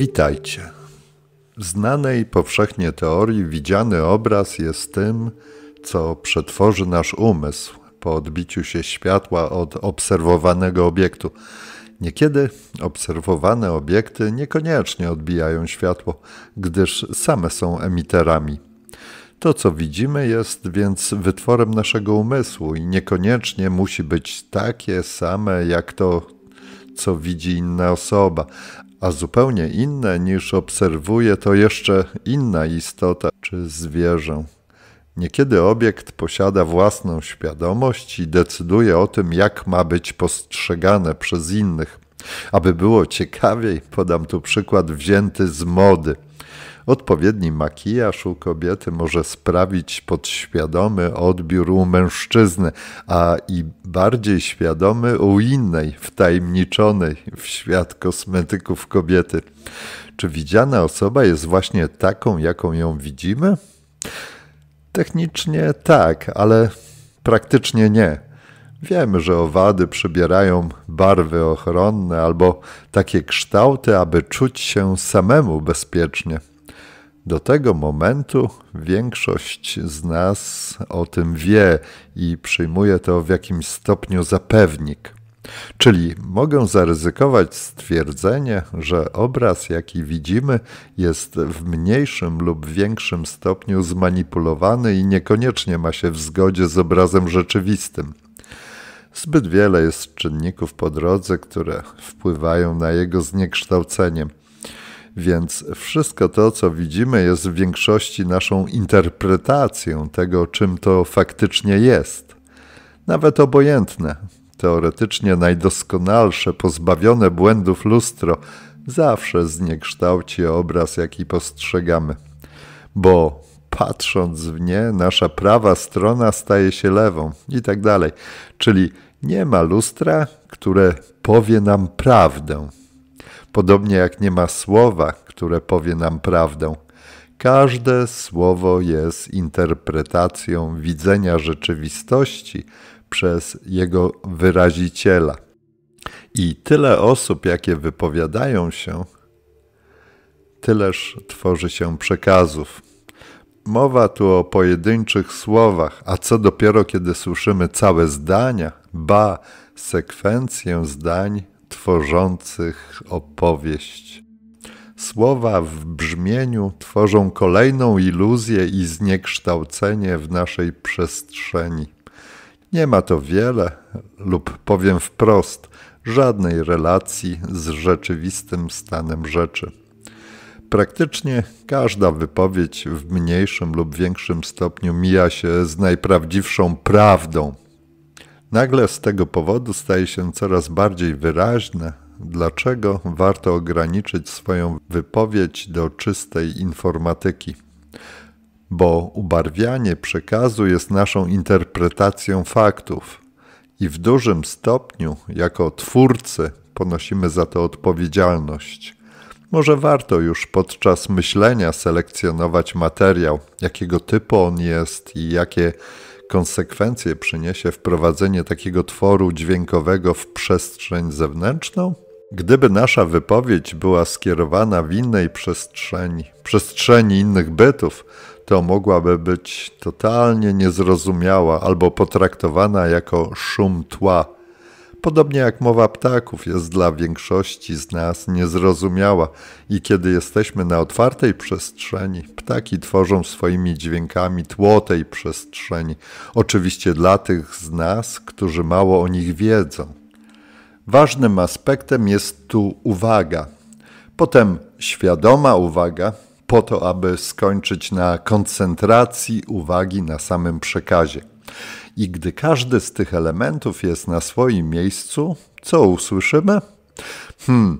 Witajcie. Znanej powszechnie teorii widziany obraz jest tym, co przetworzy nasz umysł po odbiciu się światła od obserwowanego obiektu. Niekiedy obserwowane obiekty niekoniecznie odbijają światło, gdyż same są emiterami. To, co widzimy, jest więc wytworem naszego umysłu i niekoniecznie musi być takie same jak to, co widzi inna osoba, a zupełnie inne niż obserwuje to jeszcze inna istota czy zwierzę. Niekiedy obiekt posiada własną świadomość i decyduje o tym, jak ma być postrzegane przez innych. Aby było ciekawiej, podam tu przykład wzięty z mody. Odpowiedni makijaż u kobiety może sprawić podświadomy odbiór u mężczyzny, a i bardziej świadomy u innej, wtajemniczonej w świat kosmetyków kobiety. Czy widziana osoba jest właśnie taką, jaką ją widzimy? Technicznie tak, ale praktycznie nie. Wiemy, że owady przybierają barwy ochronne albo takie kształty, aby czuć się samemu bezpiecznie. Do tego momentu większość z nas o tym wie i przyjmuje to w jakimś stopniu za pewnik. Czyli mogę zaryzykować stwierdzenie, że obraz, jaki widzimy, jest w mniejszym lub większym stopniu zmanipulowany i niekoniecznie ma się w zgodzie z obrazem rzeczywistym. Zbyt wiele jest czynników po drodze, które wpływają na jego zniekształcenie. Więc wszystko to, co widzimy, jest w większości naszą interpretacją tego, czym to faktycznie jest. Nawet obojętne, teoretycznie najdoskonalsze, pozbawione błędów lustro zawsze zniekształci obraz, jaki postrzegamy. Bo patrząc w nie, nasza prawa strona staje się lewą i tak dalej. Czyli nie ma lustra, które powie nam prawdę. Podobnie jak nie ma słowa, które powie nam prawdę. Każde słowo jest interpretacją widzenia rzeczywistości przez jego wyraziciela. I tyle osób, jakie wypowiadają się, tyleż tworzy się przekazów. Mowa tu o pojedynczych słowach, a co dopiero kiedy słyszymy całe zdania, ba sekwencję zdań tworzących opowieść. Słowa w brzmieniu tworzą kolejną iluzję i zniekształcenie w naszej przestrzeni. Nie ma to wiele, lub powiem wprost, żadnej relacji z rzeczywistym stanem rzeczy. Praktycznie każda wypowiedź w mniejszym lub większym stopniu mija się z najprawdziwszą prawdą Nagle z tego powodu staje się coraz bardziej wyraźne, dlaczego warto ograniczyć swoją wypowiedź do czystej informatyki. Bo ubarwianie przekazu jest naszą interpretacją faktów i w dużym stopniu, jako twórcy, ponosimy za to odpowiedzialność. Może warto już podczas myślenia selekcjonować materiał, jakiego typu on jest i jakie konsekwencje przyniesie wprowadzenie takiego tworu dźwiękowego w przestrzeń zewnętrzną? Gdyby nasza wypowiedź była skierowana w innej przestrzeni, przestrzeni innych bytów, to mogłaby być totalnie niezrozumiała albo potraktowana jako szum tła podobnie jak mowa ptaków, jest dla większości z nas niezrozumiała i kiedy jesteśmy na otwartej przestrzeni, ptaki tworzą swoimi dźwiękami tło tej przestrzeni, oczywiście dla tych z nas, którzy mało o nich wiedzą. Ważnym aspektem jest tu uwaga, potem świadoma uwaga, po to, aby skończyć na koncentracji uwagi na samym przekazie. I gdy każdy z tych elementów jest na swoim miejscu, co usłyszymy? Hmm,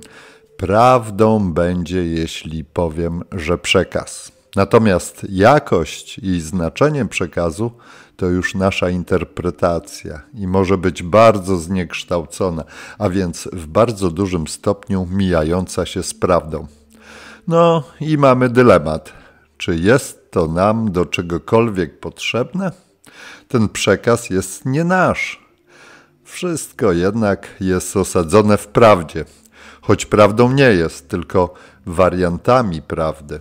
prawdą będzie, jeśli powiem, że przekaz. Natomiast jakość i znaczenie przekazu to już nasza interpretacja i może być bardzo zniekształcona, a więc w bardzo dużym stopniu mijająca się z prawdą. No i mamy dylemat. Czy jest to nam do czegokolwiek potrzebne? Ten przekaz jest nie nasz. Wszystko jednak jest osadzone w prawdzie, choć prawdą nie jest, tylko wariantami prawdy.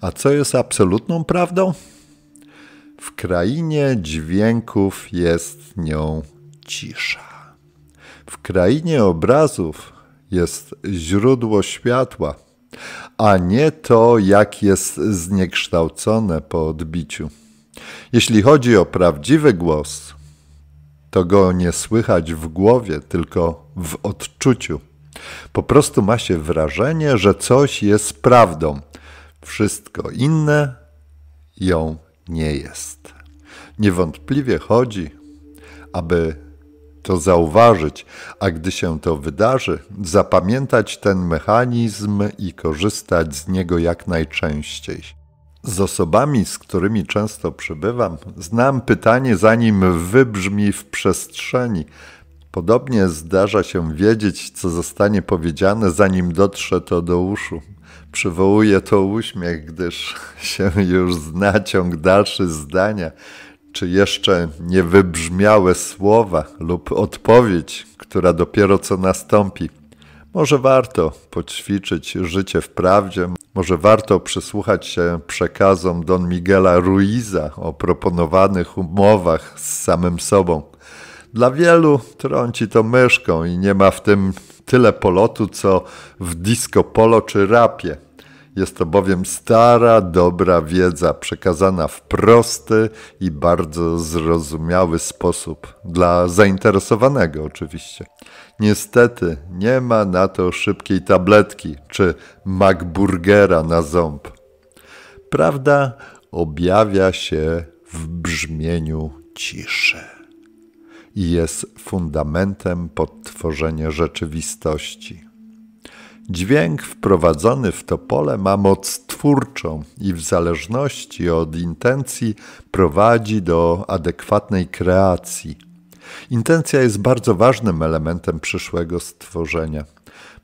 A co jest absolutną prawdą? W krainie dźwięków jest nią cisza. W krainie obrazów jest źródło światła, a nie to, jak jest zniekształcone po odbiciu. Jeśli chodzi o prawdziwy głos, to go nie słychać w głowie, tylko w odczuciu. Po prostu ma się wrażenie, że coś jest prawdą. Wszystko inne ją nie jest. Niewątpliwie chodzi, aby to zauważyć, a gdy się to wydarzy, zapamiętać ten mechanizm i korzystać z niego jak najczęściej z osobami, z którymi często przebywam, znam pytanie, zanim wybrzmi w przestrzeni. Podobnie zdarza się wiedzieć, co zostanie powiedziane, zanim dotrze to do uszu. Przywołuje to uśmiech, gdyż się już zna ciąg dalszy zdania, czy jeszcze niewybrzmiałe słowa lub odpowiedź, która dopiero co nastąpi. Może warto poćwiczyć życie w prawdzie, może warto przysłuchać się przekazom Don Miguela Ruiza o proponowanych umowach z samym sobą. Dla wielu trąci to myszką i nie ma w tym tyle polotu, co w disco polo czy rapie. Jest to bowiem stara, dobra wiedza przekazana w prosty i bardzo zrozumiały sposób, dla zainteresowanego oczywiście. Niestety nie ma na to szybkiej tabletki czy MacBurgera na ząb. Prawda objawia się w brzmieniu ciszy i jest fundamentem pod tworzenie rzeczywistości. Dźwięk wprowadzony w to pole ma moc twórczą i w zależności od intencji prowadzi do adekwatnej kreacji. Intencja jest bardzo ważnym elementem przyszłego stworzenia.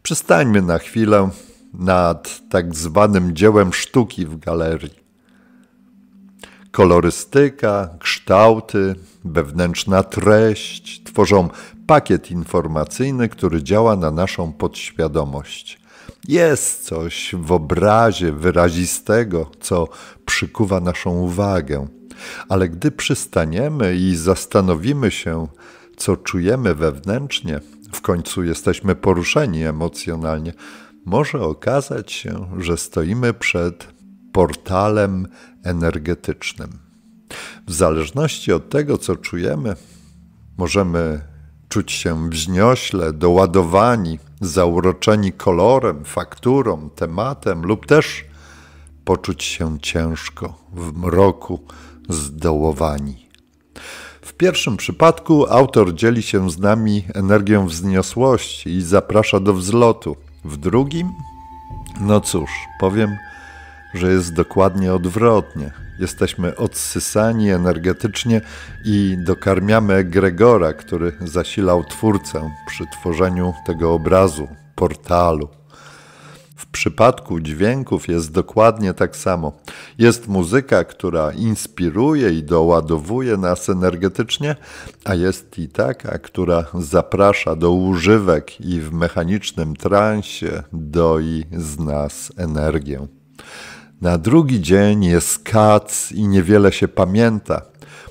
Przystańmy na chwilę nad tak zwanym dziełem sztuki w galerii. Kolorystyka, kształty, wewnętrzna treść tworzą pakiet informacyjny, który działa na naszą podświadomość. Jest coś w obrazie wyrazistego, co przykuwa naszą uwagę, ale gdy przystaniemy i zastanowimy się, co czujemy wewnętrznie, w końcu jesteśmy poruszeni emocjonalnie, może okazać się, że stoimy przed portalem energetycznym. W zależności od tego, co czujemy, możemy czuć się wzniośle, doładowani, zauroczeni kolorem, fakturą, tematem, lub też poczuć się ciężko, w mroku, zdołowani. W pierwszym przypadku autor dzieli się z nami energią wzniosłości i zaprasza do wzlotu. W drugim, no cóż, powiem, że jest dokładnie odwrotnie. Jesteśmy odsysani energetycznie i dokarmiamy egregora, który zasilał twórcę przy tworzeniu tego obrazu, portalu. W przypadku dźwięków jest dokładnie tak samo. Jest muzyka, która inspiruje i doładowuje nas energetycznie, a jest i taka, która zaprasza do używek i w mechanicznym transie doi z nas energię. Na drugi dzień jest kac i niewiele się pamięta.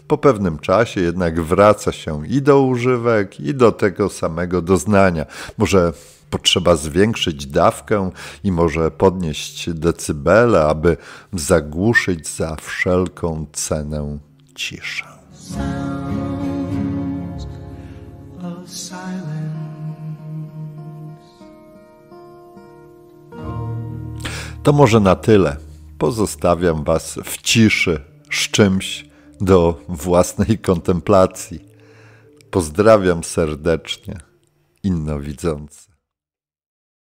Po pewnym czasie jednak wraca się i do używek, i do tego samego doznania. Może potrzeba zwiększyć dawkę i może podnieść decybelę, aby zagłuszyć za wszelką cenę ciszę. To może na tyle pozostawiam Was w ciszy z czymś do własnej kontemplacji. Pozdrawiam serdecznie, innowidzący.